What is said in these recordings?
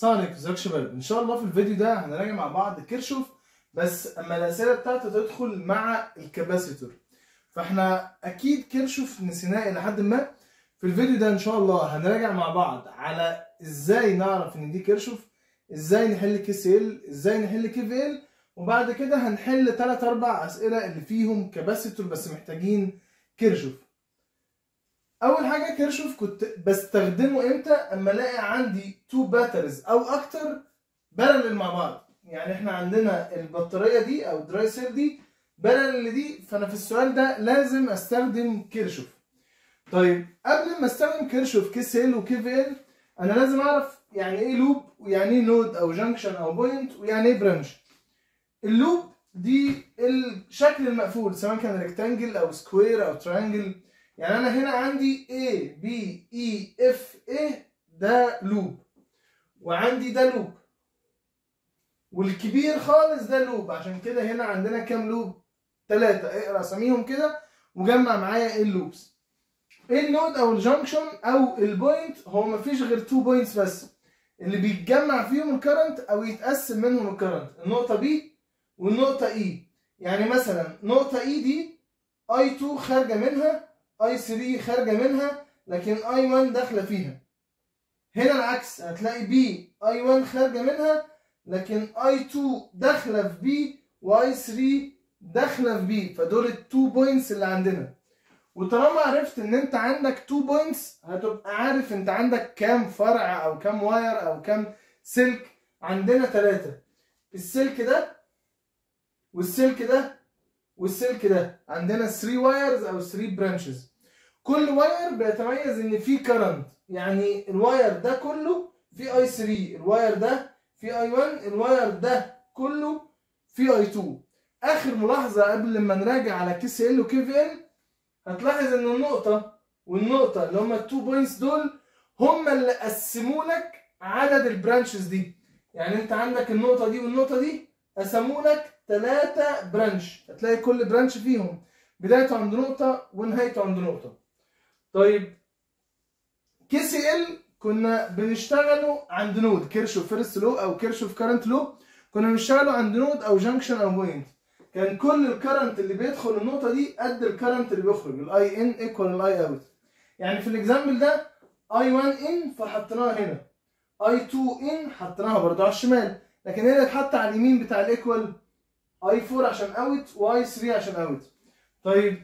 سهرك يا شباب ان شاء الله في الفيديو ده هنراجع مع بعض كيرشوف بس اما الاسئله بتاعته تدخل مع الكباسيتور فاحنا اكيد كيرشوف نسيناه الى حد ما في الفيديو ده ان شاء الله هنراجع مع بعض على ازاي نعرف ان دي كيرشوف ازاي نحل كي سي ال ازاي نحل كي في ال وبعد كده هنحل 3 4 اسئله اللي فيهم كباسيتور بس محتاجين كيرشوف اول حاجه كيرشوف كنت بستخدمه امتى اما الاقي عندي تو باترز او اكتر بارلل مع بعض يعني احنا عندنا البطاريه دي او الدراي سيل دي بارلل دي فانا في السؤال ده لازم استخدم كيرشوف طيب قبل ما استخدم كيرشوف في ال انا لازم اعرف يعني ايه لوب ويعني ايه نود او جنكشن او بوينت ويعني ايه برانش اللوب دي الشكل المقفول سواء كان ريكتانجل او سكوير او تريانجل يعني انا هنا عندي A B E F A ده لوب وعندي ده لوب والكبير خالص ده لوب عشان كده هنا عندنا كام لوب ثلاثة اقرا اساميهم كده وجمع معايا ايه اللوبس ايه النود او الجنكشن او البوينت هو مفيش غير تو بوينتس بس اللي بيتجمع فيهم الكرنت او يتقسم منهم الكرنت النقطه B والنقطه E يعني مثلا نقطه E دي i 2 خارجه منها اي 3 خارجه منها لكن اي 1 داخله فيها هنا العكس هتلاقي بي اي 1 خارجه منها لكن اي 2 داخله في بي واي 3 داخله في بي فدول التو بوينتس اللي عندنا وطالما عرفت ان انت عندك تو بوينتس هتبقى عارف انت عندك كام فرع او كام واير او كام سلك عندنا ثلاثة السلك ده والسلك ده والسلك ده عندنا 3 وايرز او 3 برانشز كل واير بيتميز ان فيه كرنت يعني الواير ده كله فيه اي 3 الواير ده فيه اي 1 الواير ده كله فيه اي 2 اخر ملاحظه قبل ما نراجع على كي سي ال وكي في ال هتلاحظ ان النقطه والنقطه اللي هم التو بوينتس دول هم اللي قسموا لك عدد البرانشز دي يعني انت عندك النقطه دي والنقطه دي قسموا لك ثلاثه برانش هتلاقي كل برانش فيهم بدايته عند نقطه ونهايته عند نقطه طيب كي سي ال كنا بنشتغله عند نود كيرشوف فيرست لو او كيرشوف كارنت لو كنا بنشتغله عند نود او جنكشن او بوينت كان كل الكرنت اللي بيدخل النقطه دي قد الكرنت اللي بيخرج الاي ان ايكوال الاي اوت يعني في الاكزامبل ده اي 1 ان فحطيناها هنا اي 2 ان حطيناها برضه على الشمال لكن هنا اتحط على اليمين بتاع الايكوال اي 4 عشان اوت واي 3 عشان اوت طيب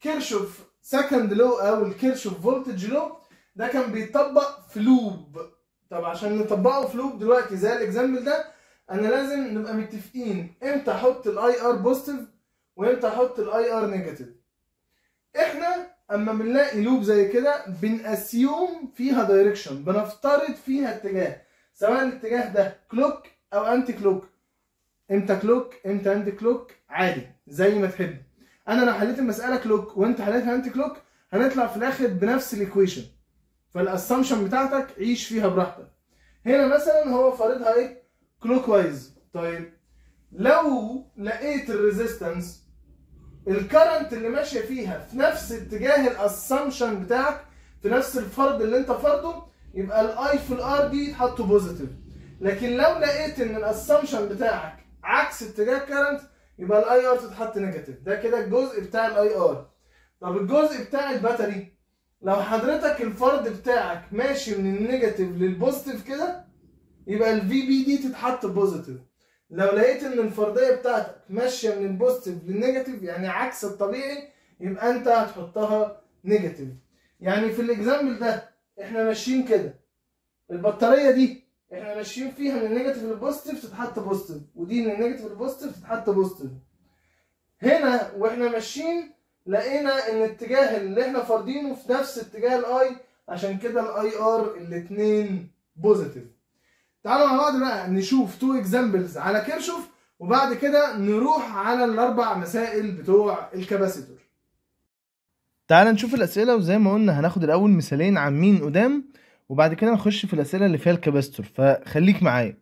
كيرشوف سكند لو او الكيرشوف فولتج لو ده كان بيتطبق في لوب طب عشان نطبقه في لوب دلوقتي زي الاكزامبل ده انا لازم نبقى متفقين امتى احط الاي ار بوزيتيف وامتى احط الاي ار نيجاتيف احنا اما بنلاقي لوب زي كده بنأسيوم فيها دايركشن بنفترض فيها اتجاه سواء الاتجاه ده كلوك او انتي كلوك امتى كلوك امتى انتي كلوك عادي زي ما تحب انا لو حليت المساله كلوك وانت حليتها انت كلوك هنطلع في الاخر بنفس الايكويشن فالاسامبشن بتاعتك عيش فيها براحتك هنا مثلا هو فارضها ايه كلوك وايز طيب لو لقيت الريزيستنس الكرنت اللي ماشيه فيها في نفس اتجاه الاسامبشن بتاعك في نفس الفرض اللي انت فرضه يبقى الاي في الار دي يتحطوا بوزيتيف لكن لو لقيت ان الاسامبشن بتاعك عكس اتجاه الكرنت يبقى الاي ار تتحط نيجاتيف ده كده الجزء بتاع الاي ار طب الجزء بتاع الباتري لو حضرتك الفرد بتاعك ماشي من النيجاتيف للبوزيتيف كده يبقى الفي بي دي تتحط بوزيتيف لو لقيت ان الفرديه بتاعتك ماشيه من البوزيتيف للنيجاتيف يعني عكس الطبيعي يبقى انت هتحطها نيجاتيف يعني في الاكزامبل ده احنا ماشيين كده البطاريه دي احنا ماشيين فيها من النيجاتيف للبوزيتيف تتحط بوزيتيف ودي من النيجاتيف للبوزيتيف تتحط بوزيتيف هنا واحنا ماشيين لقينا ان الاتجاه اللي احنا فارضينه في نفس اتجاه الاي عشان كده الاي ار الاثنين بوزيتيف تعالوا مع بعض بقى نشوف تو اكزامبلز على كيرشوف وبعد كده نروح على الاربع مسائل بتوع الكباسيتور تعال نشوف الاسئله وزي ما قلنا هناخد الاول مثالين عامين قدام وبعد كده نخش في الأسئلة اللي فيها الكباستور فخليك معايا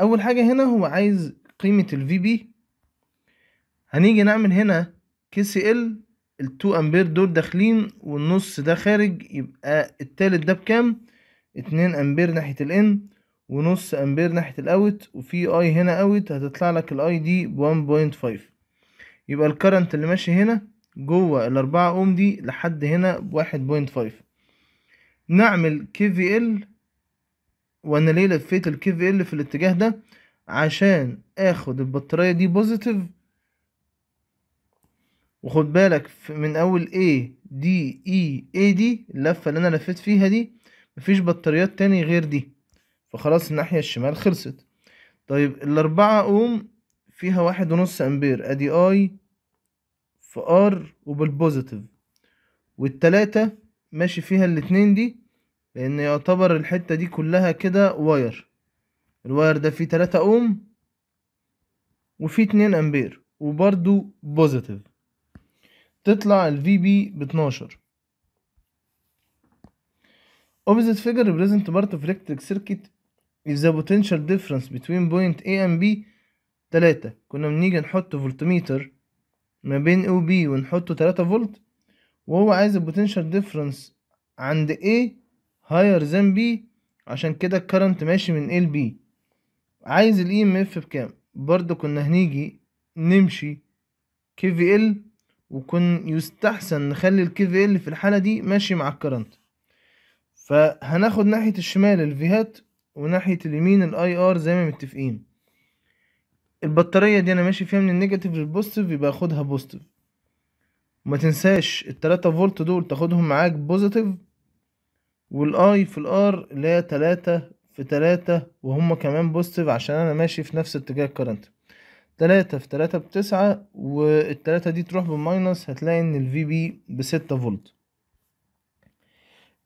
أول حاجة هنا هو عايز قيمة الفي بي هنيجي نعمل هنا كي سي ال ال2 أمبير دول داخلين والنص ده خارج يبقى التالت ده بكام اتنين أمبير ناحية الإن ونص أمبير ناحية الأوت وفي أي هنا أوت هتطلع لك الأي دي ب1.5 يبقى الكرنت اللي ماشي هنا جوه الأربعة أوم دي لحد هنا بواحد بوينت فايف نعمل كي في ال وانا ليه لفيت الكي في ال في الاتجاه ده عشان اخد البطارية دي بوزيتيف وخد بالك من اول اي دي اي اي دي اللفة اللي انا لفيت فيها دي مفيش بطاريات تاني غير دي فخلاص الناحية الشمال خلصت طيب الاربعة اوم فيها واحد ونص امبير ادي اي في ار وبالبوزيتيف والتلاتة ماشي فيها الاتنين دي لان يعتبر الحتة دي كلها كده واير الواير ده فيه تلاتة اوم وفيه اتنين امبير وبرده بوزيتيف تطلع الفي بي باتناشر opposite figure represent part of electric circuit is the potential difference between point A and B تلاتة كنا بنيجي نحط فولتميتر ما بين O B ونحطه تلاتة فولت وهو عايز البوتنشال ديفرنس عند A higher than B عشان كده الكرنت ماشي من A ل B عايز ال EMF بكام برضه كنا هنيجي نمشي KVL وكن يستحسن نخلي ال KVL في الحالة دي ماشي مع الكرنت فهناخد ناحية الشمال VHAT وناحية اليمين ال IR زي ما متفقين البطارية دي انا ماشي فيها من النيجاتيف للبوستيف يبقى اخدها بوستيف وما تنساش التلاتة فولت دول تاخدهم معاك بوزيتيف والاي في الار اللي هي تلاتة في تلاتة وهما كمان بوزيتيف عشان انا ماشي في نفس اتجاه الكرنت تلاتة في تلاتة بتسعة والتلاتة دي تروح بالماينس هتلاقي ان الفي بي بستة فولت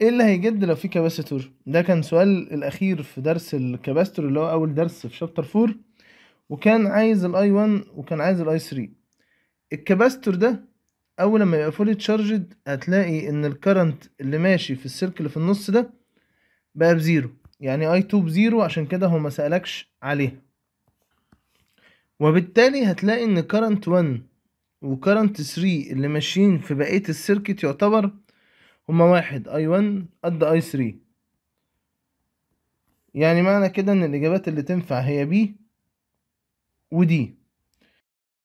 ايه اللي هيجد لو في كاباستور ده كان سؤال الاخير في درس الكباستور اللي هو اول درس في شابتر فور وكان عايز الاي 1 وكان عايز الاي 3 الكباستور ده اول لما يبقى فولي تشارجد هتلاقي ان الكرنت اللي ماشي في السلك اللي في النص ده بقى بزيرو يعني اي 2 بزيرو عشان كده هو ما سألكش عليها وبالتالي هتلاقي ان كرنت 1 وكرنت 3 اللي ماشيين في بقية السيركت يعتبر هما واحد اي 1 قد اي 3 يعني معنى كده ان الاجابات اللي تنفع هي بي ودي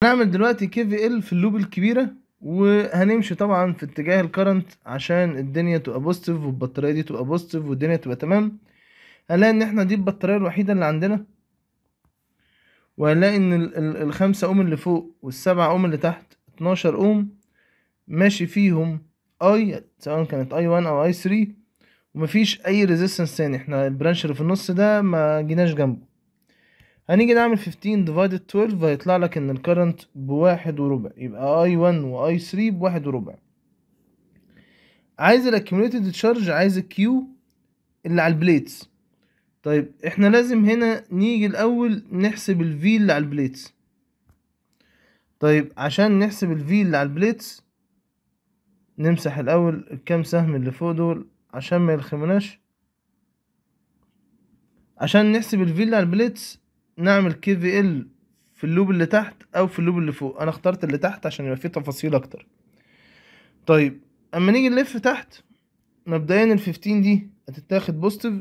هنعمل دلوقتي كي في ال في اللوب الكبيرة وهنمشي طبعا في اتجاه الكرنت عشان الدنيا تبقى بوزيتيف والبطاريه دي تبقى بوزيتيف والدنيا تبقى تمام هنلاقي ان احنا دي البطاريه الوحيده اللي عندنا وهنلاقي ان الخمسة اوم اللي فوق والسبعة اوم اللي تحت اتناشر اوم ماشي فيهم اي سواء كانت اي 1 او اي 3 ومفيش اي ريزيستنس تاني احنا البرانش اللي في النص ده ما جيناش جنبه هنيجي نعمل 15 ديفايدد 12 هيطلع لك ان الكرنت بواحد وربع يبقى اي 1 واي 3 بواحد وربع عايز الاكيوميليتد تشارج عايز الكيو اللي على البليتس طيب احنا لازم هنا نيجي الاول نحسب الفي اللي على البليتس طيب عشان نحسب الفي اللي على البليتس نمسح الاول الكام سهم اللي فوق دول عشان ما يلخمناش عشان نحسب الفي اللي على البليتس نعمل كي في ال في اللوب اللي تحت او في اللوب اللي فوق انا اخترت اللي تحت عشان يبقى فيه تفاصيل اكتر طيب اما نيجي نلف تحت مبدئيا ال 15 دي هتتاخد بوزيتيف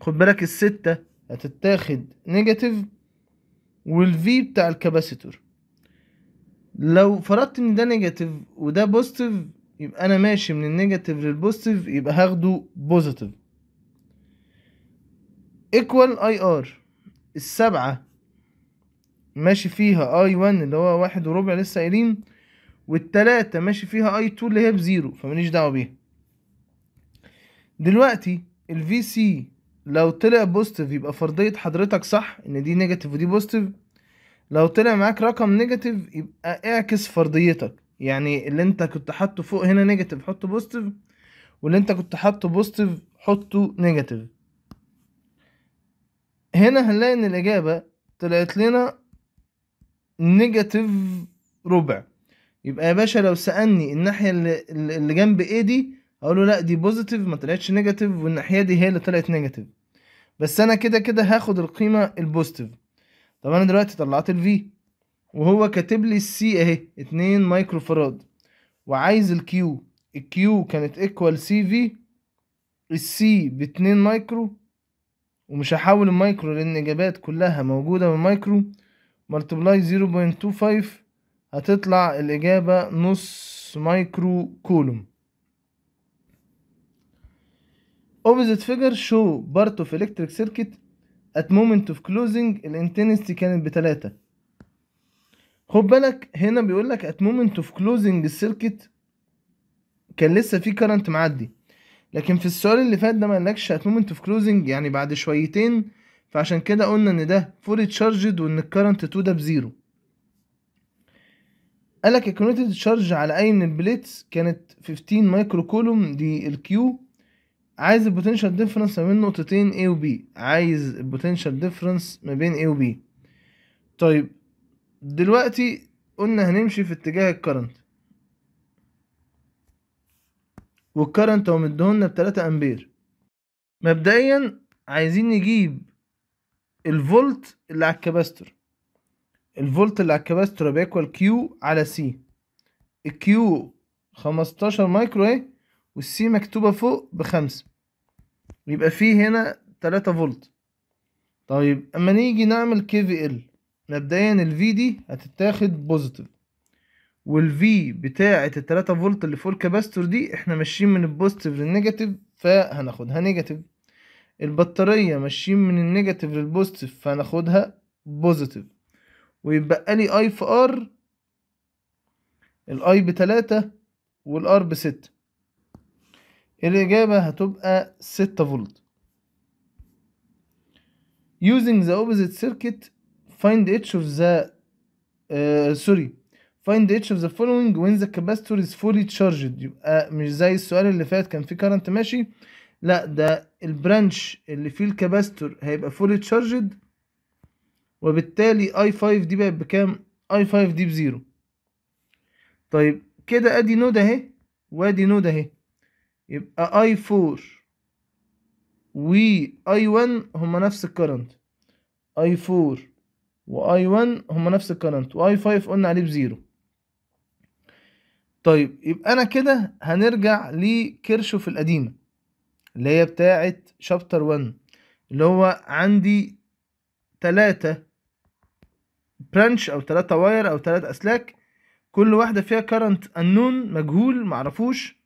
خد بالك الستة هتتاخد نيجاتيف والفي بتاع الكباسيتور لو فرضت ان ده نيجاتيف وده بوزيتيف يبقى انا ماشي من النيجاتيف للبوزيتيف يبقى هاخده بوزيتيف ايكوال اي ار السبعة ماشي فيها اي 1 اللي هو واحد وربع لسه قايلين والتلاتة ماشي فيها اي 2 اللي هي بزيرو فماليش دعوة بيها دلوقتي الفي سي لو طلع بوستيف يبقى فرضية حضرتك صح ان دي نيجاتيف ودي بوستيف لو طلع معاك رقم نيجاتيف يبقى اعكس فرضيتك يعني اللي انت كنت حاطه فوق هنا نيجاتيف حطه بوستيف واللي انت كنت حاطه بوستيف حطه نيجاتيف هنا هنلاقي ان الاجابة طلعت لنا نيجاتيف ربع يبقى يا باشا لو سألني الناحية اللي, اللي جنب ايه دي اقول له لا دي بوزيتيف ما طلعتش نيجاتيف والناحية دي هي اللي طلعت نيجاتيف بس انا كده كده هاخد القيمة البوزيتيف طب انا دلوقتي طلعت الفي وهو كاتب لي السي اهي اتنين مايكرو فراد وعايز الكيو الكيو كانت ايكوال سي في السي باتنين مايكرو ومش هحول المايكرو لان الاجابات كلها موجودة بالمايكرو ملتبلاي 0.25 هتطلع الاجابة نص مايكرو كولوم opposite figure show part of electric circuit at moment of closing الانتنستي كانت بتلاتة خد بالك هنا بيقولك at moment of closing السيركت كان لسه في كارنت معدي لكن في السؤال اللي فات ده ما قالكش ات مومنت اوف كلوزنج يعني بعد شويتين فعشان كده قلنا ان ده فولي تشارجد وان الكرنت 2 ده بزيرو قالك الكوليتد تشارج على اي من البليتس كانت 15 مايكرو كولوم دي الكيو عايز البوتنشال ديفرنس ما بين نقطتين A و B عايز البوتنشال ديفرنس ما بين A و B طيب دلوقتي قلنا هنمشي في اتجاه الكرنت والكرنت هو مديهولنا بتلاتة امبير مبدئيا عايزين نجيب الفولت اللي على الكباستور الفولت اللي على الكباستور بيكوال كيو على سي الكيو خمستاشر مايكرو ايه والسي مكتوبة فوق بخمسة يبقى فيه هنا تلاتة فولت طيب اما نيجي نعمل كي في ال مبدئيا الفي دي هتتاخد بوزيتيف والفي بتاعة التلاتة فولت اللي فوق الكباستور دي احنا ماشيين من البوزيتيف للنيجاتيف فهناخدها نيجاتيف البطارية ماشيين من النيجاتيف للبوزيتيف فهناخدها بوزيتيف ويبقى لي اي في ار الاي بتلاتة والار بستة الإجابة هتبقى ستة فولت using the opposite circuit find each of the uh, sorry find each h of the following when the capacitor is fully charged يبقى uh, مش زي السؤال اللي فات كان فيه current ماشي لا ده البرانش اللي فيه الكاباستور هيبقى fully charged وبالتالي i 5 دي بقت بكام i 5 دي بزيرو طيب كده ادي نود اهي وادي نود اهي يبقى i 4 و i 1 هما نفس الكرنت i 4 و i 1 هما نفس الكرنت i 5 قلنا عليه بزيرو طيب يبقى انا كده هنرجع لكيرشوف القديمة اللي هي بتاعة شابتر 1 اللي هو عندي تلاتة برانش او تلاتة واير او تلاتة اسلاك كل واحدة فيها كارنت انون مجهول معرفوش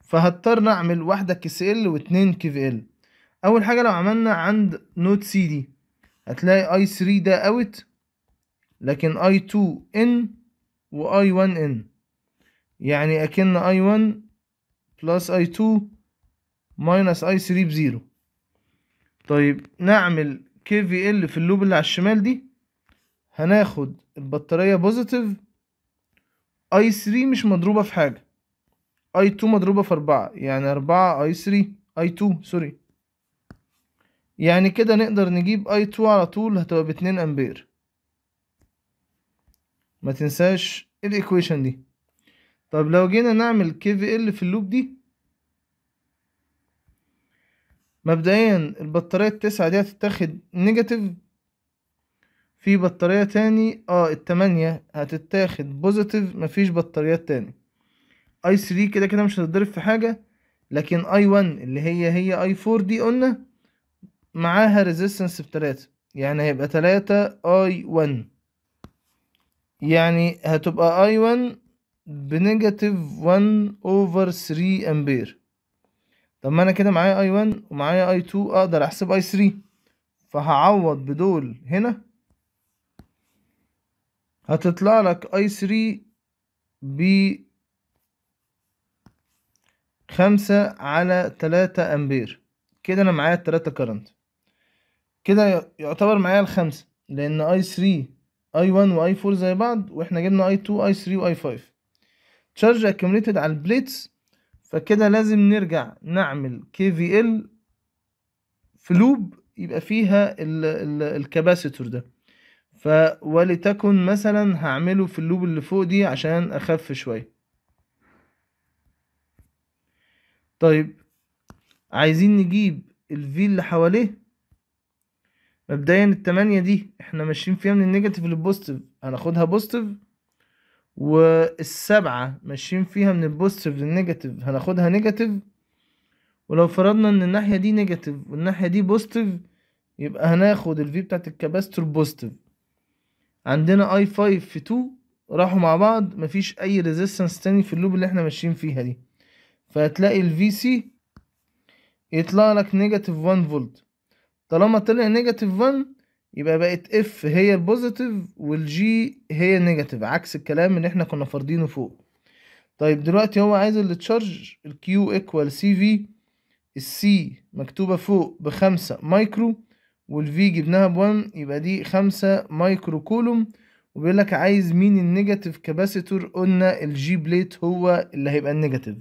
فهضطر اعمل واحدة كي سي ال واتنين كي في ال اول حاجة لو عملنا عند نوت سي دي هتلاقي اي 3 ده اوت لكن اي 2 ان واي 1 ان يعني اكن اي 1 بلس اي 2 ماينس اي 3 بزيرو طيب نعمل كي في ال في اللوب اللي على الشمال دي هناخد البطارية بوزيتيف اي 3 مش مضروبة في حاجة اي 2 مضروبة في اربعة يعني اربعة اي 3 اي 2 سوري يعني كده نقدر نجيب اي 2 على طول هتبقى باتنين امبير ما تنساش الايكويشن دي طب لو جينا نعمل كي في ال في اللوب دي مبدئيا البطارية التسعة دي هتتاخد نيجاتيف في بطارية تاني اه التمانية هتتاخد بوزيتيف مفيش بطاريات تاني اي 3 كده كده مش هتضرب في حاجة لكن اي 1 اللي هي هي اي 4 دي قلنا معاها ريزيستنس بتلاتة يعني هيبقى تلاتة اي 1 يعني هتبقى اي 1 بنيجاتيف 1 اوفر 3 امبير طب ما انا كده معايا اي 1 ومعايا اي 2 اقدر احسب اي 3 فهعوض بدول هنا هتطلع لك اي 3 ب 5 على 3 امبير كده انا معايا التلاتة كرنت كده يعتبر معايا الخمسة لان اي 3 اي 1 واي 4 زي بعض واحنا جبنا اي 2 اي 3 واي 5 تشارج اكيوميتد على البليتس فكده لازم نرجع نعمل كي في ال في لوب يبقى فيها الكباسيتور ده فولتكن مثلا هعمله في اللوب اللي فوق دي عشان اخف شويه طيب عايزين نجيب الفي اللي حواليه مبدئيا التمانية دي احنا ماشيين فيها من النيجاتيف للبوستيف هناخدها بوستيف والسبعة ماشيين فيها من البوزيتيف للنيجاتيف هناخدها نيجاتيف ولو فرضنا ان الناحية دي نيجاتيف والناحية دي بوزيتيف يبقى هناخد الفي بتاعت الكاباستور بوزيتيف عندنا اي 5 في 2 راحوا مع بعض مفيش اي ريزيستنس تاني في اللوب اللي احنا ماشيين فيها دي فهتلاقي الفي سي يطلع لك نيجاتيف 1 فولت طالما طلع نيجاتيف 1 يبقى بقت اف هي البوزيتيف والجي هي النيجاتيف عكس الكلام اللي احنا كنا فارضينه فوق طيب دلوقتي هو عايز اللي تشارج الكيو ايكوال سي في السي مكتوبة فوق بخمسة مايكرو والفي جبناها بوان يبقى دي خمسة مايكرو كولوم وبيقولك عايز مين النيجاتيف كاباسيتور قلنا الجي بليت هو اللي هيبقى النيجاتيف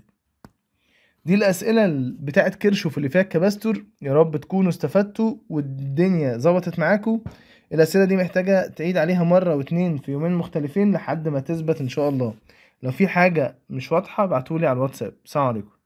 دي الأسئلة بتاعت كيرشوف اللي فيها الكباستور يا رب تكونوا استفدتوا والدنيا ظبطت معاكم الأسئلة دي محتاجة تعيد عليها مرة واتنين في يومين مختلفين لحد ما تثبت إن شاء الله لو في حاجة مش واضحة ابعتولي على الواتساب سلام عليكم